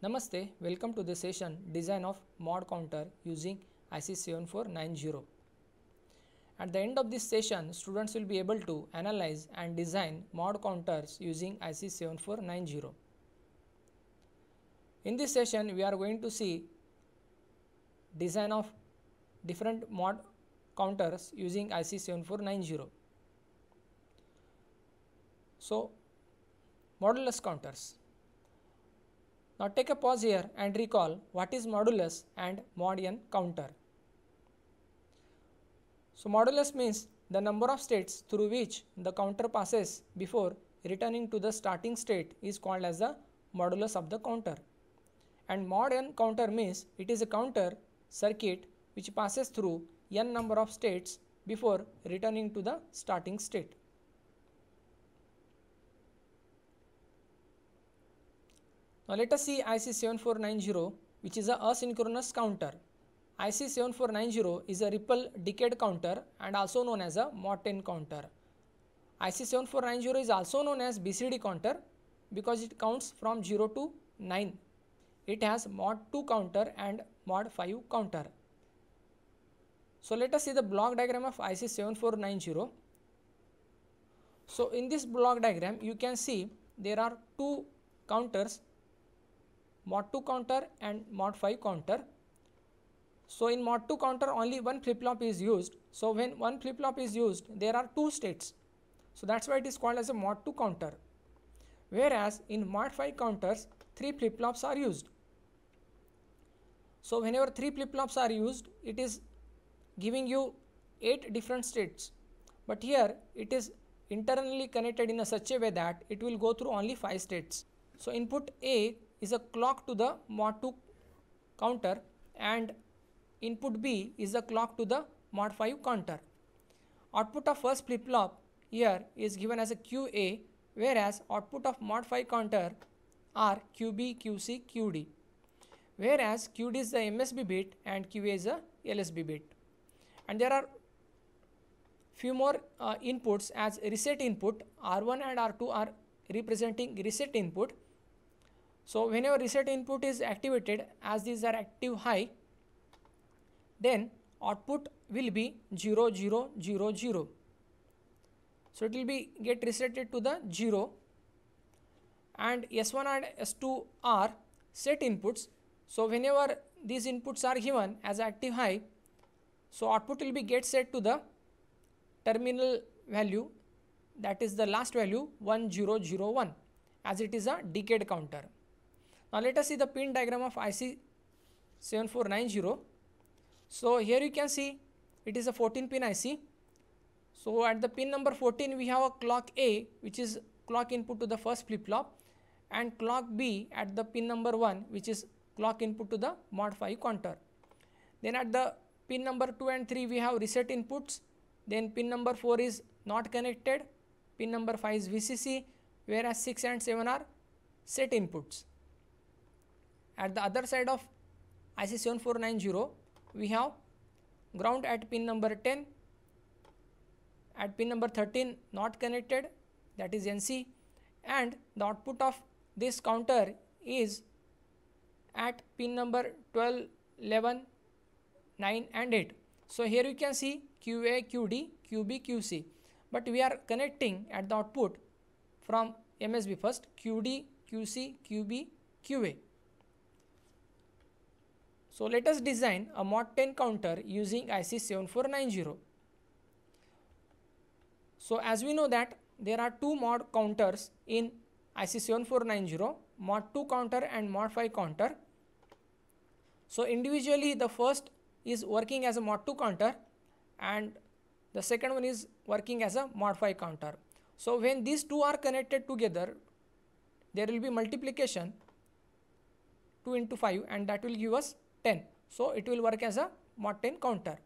Namaste, welcome to this session design of mod counter using IC7490. At the end of this session, students will be able to analyze and design mod counters using IC7490. In this session, we are going to see design of different mod counters using IC7490. So, modulus counters. Now take a pause here and recall what is modulus and mod n counter. So modulus means the number of states through which the counter passes before returning to the starting state is called as the modulus of the counter. And mod n counter means it is a counter circuit which passes through n number of states before returning to the starting state. Now let us see IC7490 which is a asynchronous counter. IC7490 is a ripple decade counter and also known as a mod 10 counter. IC7490 is also known as BCD counter because it counts from 0 to 9. It has MOD2 counter and MOD5 counter. So let us see the block diagram of IC7490. So in this block diagram you can see there are two counters mod 2 counter and mod 5 counter so in mod 2 counter only one flip flop is used so when one flip flop is used there are two states so that's why it is called as a mod 2 counter whereas in mod 5 counters three flip flops are used so whenever three flip flops are used it is giving you eight different states but here it is internally connected in a such a way that it will go through only five states so input a is a clock to the mod 2 counter and input B is a clock to the mod 5 counter. Output of first flip flop here is given as a QA whereas output of mod 5 counter are QB, QC, QD whereas QD is the MSB bit and QA is the LSB bit and there are few more uh, inputs as reset input R1 and R2 are representing reset input so whenever reset input is activated as these are active high then output will be 0 0 0 0. So it will be get resetted to the 0 and S1 and S2 are set inputs. So whenever these inputs are given as active high so output will be get set to the terminal value that is the last value 1001 as it is a decade counter. Now let us see the pin diagram of IC7490. So here you can see it is a 14 pin IC. So at the pin number 14 we have a clock A which is clock input to the first flip flop and clock B at the pin number 1 which is clock input to the mod 5 counter. Then at the pin number 2 and 3 we have reset inputs then pin number 4 is not connected pin number 5 is VCC whereas 6 and 7 are set inputs. At the other side of IC7490, we have ground at pin number 10, at pin number 13 not connected that is NC and the output of this counter is at pin number 12, 11, 9 and 8. So, here you can see QA, QD, QB, QC, but we are connecting at the output from MSB first QD, QC, QB, QA. So let us design a MOD10 counter using IC 7490. So as we know that there are two mod counters in IC 7490, mod 2 counter and mod 5 counter. So individually the first is working as a mod 2 counter and the second one is working as a mod 5 counter. So when these two are connected together, there will be multiplication 2 into 5 and that will give us 10. So, it will work as a mod 10 counter.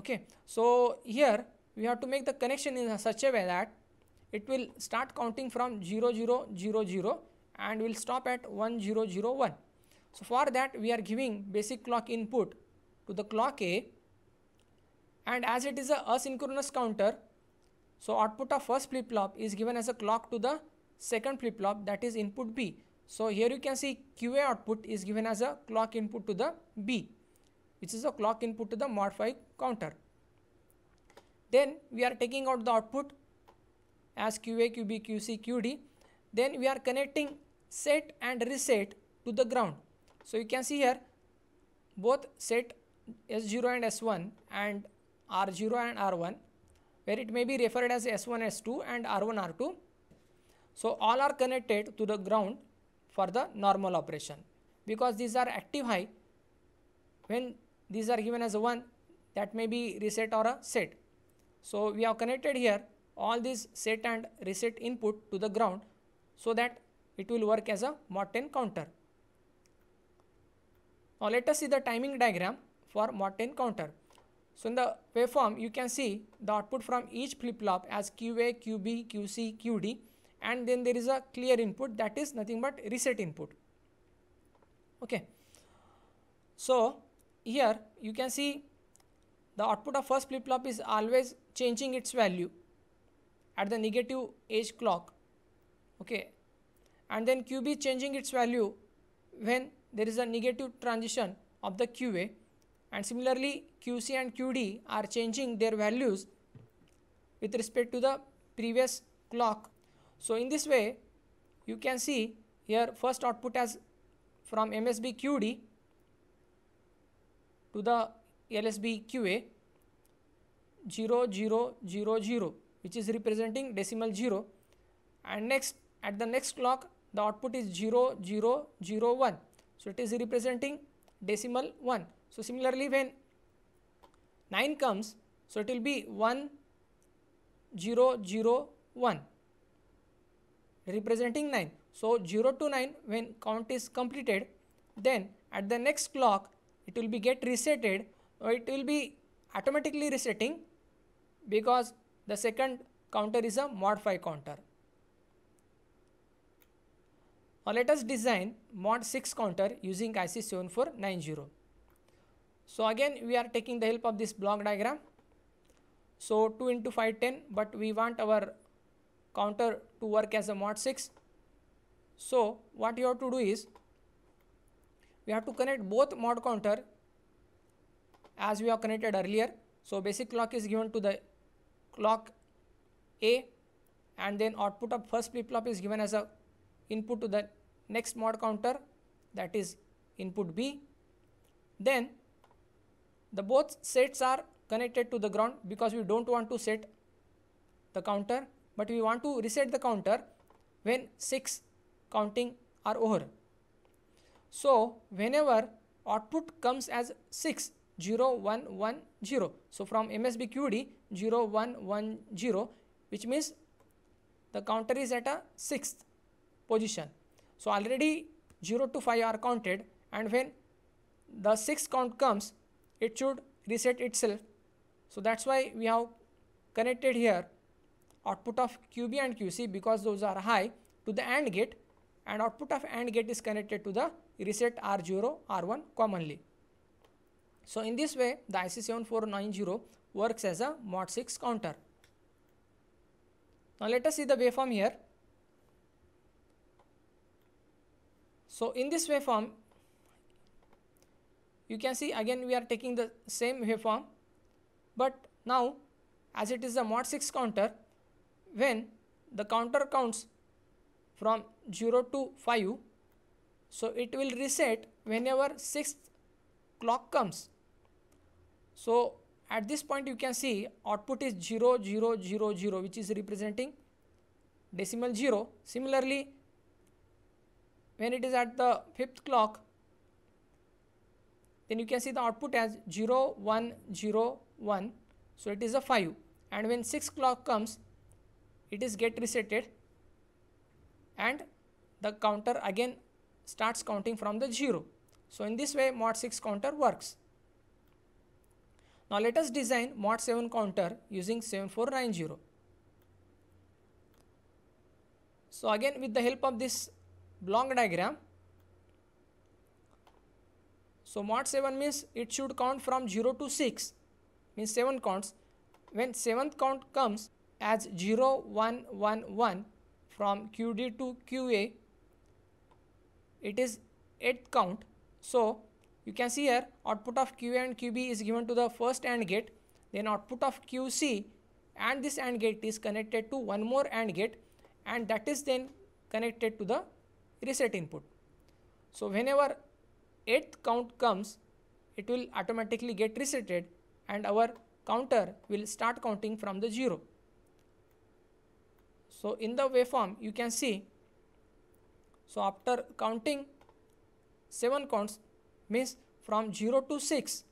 Okay. So, here we have to make the connection in such a way that it will start counting from 0000 and will stop at 1001. So, for that we are giving basic clock input to the clock A and as it is a asynchronous counter, so output of first flip flop is given as a clock to the second flip flop that is input B. So, here you can see QA output is given as a clock input to the B, which is a clock input to the mod5 counter. Then we are taking out the output as QA, QB, QC, QD. Then we are connecting set and reset to the ground. So, you can see here both set S0 and S1 and R0 and R1 where it may be referred as S1, S2 and R1, R2. So, all are connected to the ground for the normal operation because these are active high when these are given as a 1 that may be reset or a set. So, we have connected here all these set and reset input to the ground so that it will work as a mod 10 counter. Now, let us see the timing diagram for mod 10 counter. So, in the waveform you can see the output from each flip flop as QA, QB, QC, QD and then there is a clear input that is nothing but reset input. Okay. So, here you can see the output of first flip-flop is always changing its value at the negative edge clock okay and then QB changing its value when there is a negative transition of the QA and similarly QC and QD are changing their values with respect to the previous clock so in this way, you can see here first output as from MSB QD to the LSB QA 0, 0, 0, 0 which is representing decimal 0 and next at the next clock the output is 0, 0, 0, 1. So it is representing decimal 1. So similarly when 9 comes so it will be 1, 0, 0, 1 representing 9. So, 0 to 9 when count is completed then at the next clock it will be get resetted or it will be automatically resetting because the second counter is a mod 5 counter. Now let us design mod 6 counter using IC 7490. So again we are taking the help of this block diagram. So 2 into 510 but we want our counter to work as a mod 6. So what you have to do is we have to connect both mod counter as we have connected earlier. So basic clock is given to the clock A and then output of first flip flop is given as a input to the next mod counter that is input B. Then the both sets are connected to the ground because we don't want to set the counter but we want to reset the counter when 6 counting are over. So whenever output comes as 6 0 1 1 0 so from MSBQD 0 1 1 0 which means the counter is at a sixth position so already 0 to 5 are counted and when the sixth count comes it should reset itself so that's why we have connected here output of QB and QC because those are high to the AND gate and output of AND gate is connected to the reset R0, R1 commonly. So in this way the IC7490 works as a MOD6 counter. Now let us see the waveform here. So in this waveform you can see again we are taking the same waveform but now as it is a mod 6 counter when the counter counts from 0 to 5 so it will reset whenever 6th clock comes so at this point you can see output is 0 0 0 0 which is representing decimal 0 similarly when it is at the fifth clock then you can see the output as 0 1 0 1 so it is a 5 and when 6 clock comes it is get resetted and the counter again starts counting from the 0. So in this way mod 6 counter works. Now let us design mod 7 counter using 7490. So again with the help of this block diagram, so mod 7 means it should count from 0 to 6 means 7 counts. When 7th count comes as 0 1 1 1 from QD to QA it is 8th count so you can see here output of QA and QB is given to the first AND gate then output of QC and this AND gate is connected to one more AND gate and that is then connected to the reset input. So whenever 8th count comes it will automatically get resetted and our counter will start counting from the 0. So in the waveform you can see so after counting 7 counts means from 0 to 6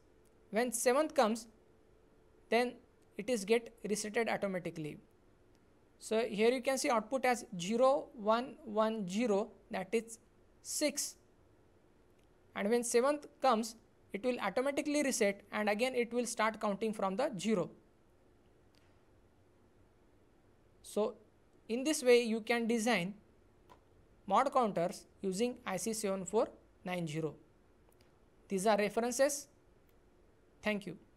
when 7th comes then it is get resetted automatically. So here you can see output as 0 1 1 0 that is 6 and when 7th comes it will automatically reset and again it will start counting from the 0. So in this way, you can design mod counters using IC7490. These are references. Thank you.